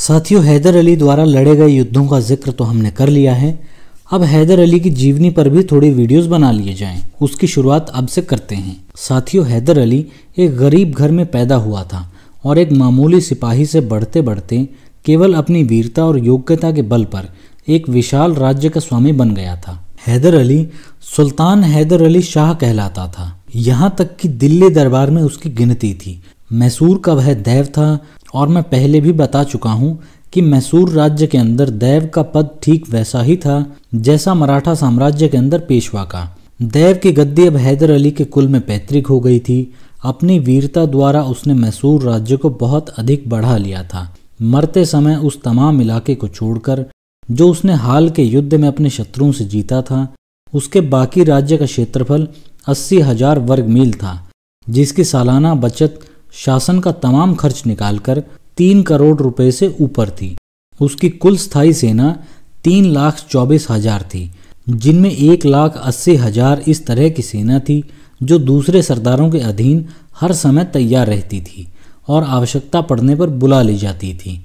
साथियों हैदर अली द्वारा लड़े गए युद्धों का जिक्र तो हमने कर लिया है अब हैदर अली की जीवनी पर भी थोड़ी वीडियोस बना लिए जाएं। उसकी शुरुआत अब से करते हैं साथियों हैदर अली एक गरीब घर में पैदा हुआ था और एक मामूली सिपाही से बढ़ते बढ़ते केवल अपनी वीरता और योग्यता के बल पर एक विशाल राज्य का स्वामी बन गया था हैदर अली सुल्तान हैदर अली शाह कहलाता था यहाँ तक कि दिल्ली दरबार में उसकी गिनती थी मैसूर का वह दैव था और मैं पहले भी बता चुका हूँ कि मैसूर राज्य के अंदर दैव का पद ठीक वैसा ही था जैसा मराठा साम्राज्य के अंदर पेशवा का दैव की गद्दी अब हैदर अली के कुल में पैतृक हो गई थी अपनी वीरता द्वारा उसने मैसूर राज्य को बहुत अधिक बढ़ा लिया था मरते समय उस तमाम इलाके को छोड़कर जो उसने हाल के युद्ध में अपने शत्रुओं से जीता था उसके बाकी राज्य का क्षेत्रफल अस्सी हजार वर्ग मील था जिसकी सालाना बचत शासन का तमाम खर्च निकालकर तीन करोड़ रुपए से ऊपर थी उसकी कुल स्थायी सेना तीन लाख चौबीस हजार थी जिनमें एक लाख अस्सी हजार इस तरह की सेना थी जो दूसरे सरदारों के अधीन हर समय तैयार रहती थी और आवश्यकता पड़ने पर बुला ली जाती थी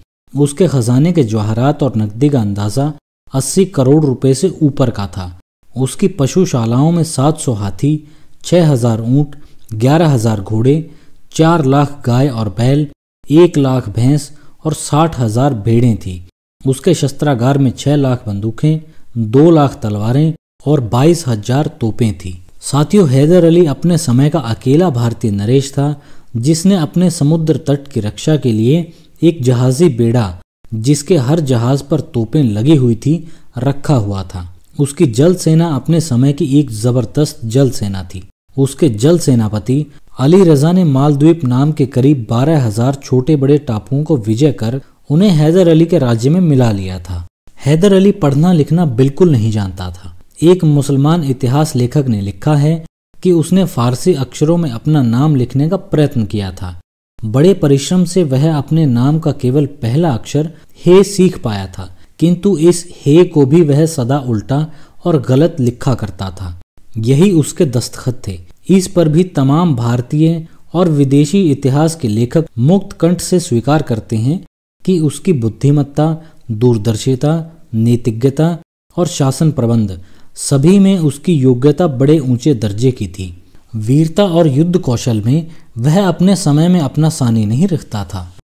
उसके खजाने के जवाहरात और नकदी का अंदाज़ा अस्सी करोड़ रुपए से ऊपर का था उसकी पशुशालाओं में सौ हाथी छह हजार ऊंट, हजार घोड़े चार लाख गाय और बैल एक लाख भैंस और साठ हजार भेड़ें थी उसके शस्त्रागार में छह लाख बंदूकें दो लाख तलवारें और बाईस हजार तोपें थी साथियों हैदर अली अपने समय का अकेला भारतीय नरेश था जिसने अपने समुद्र तट की रक्षा के लिए एक जहाजी बेड़ा जिसके हर जहाज पर तोपें लगी हुई थी रखा हुआ था उसकी जल सेना अपने समय की एक जबरदस्त जल सेना थी उसके जल सेनापति अली रजा ने मालद्वीप नाम के करीब बारह हजार छोटे बड़े टापुओं को विजय कर उन्हें हैदर अली के राज्य में मिला लिया था हैदर अली पढ़ना लिखना बिल्कुल नहीं जानता था एक मुसलमान इतिहास लेखक ने लिखा है कि उसने फारसी अक्षरों में अपना नाम लिखने का प्रयत्न किया था बड़े परिश्रम से वह अपने नाम का केवल पहला अक्षर हे सीख पाया था किंतु इस हे को भी वह सदा उल्टा और गलत लिखा करता था यही उसके दस्तखत थे इस पर भी तमाम भारतीय और विदेशी इतिहास के लेखक मुक्त कंठ से स्वीकार करते हैं कि उसकी बुद्धिमत्ता दूरदर्शिता नैतिज्ञता और शासन प्रबंध सभी में उसकी योग्यता बड़े ऊंचे दर्जे की थी वीरता और युद्ध कौशल में वह अपने समय में अपना सानी नहीं रखता था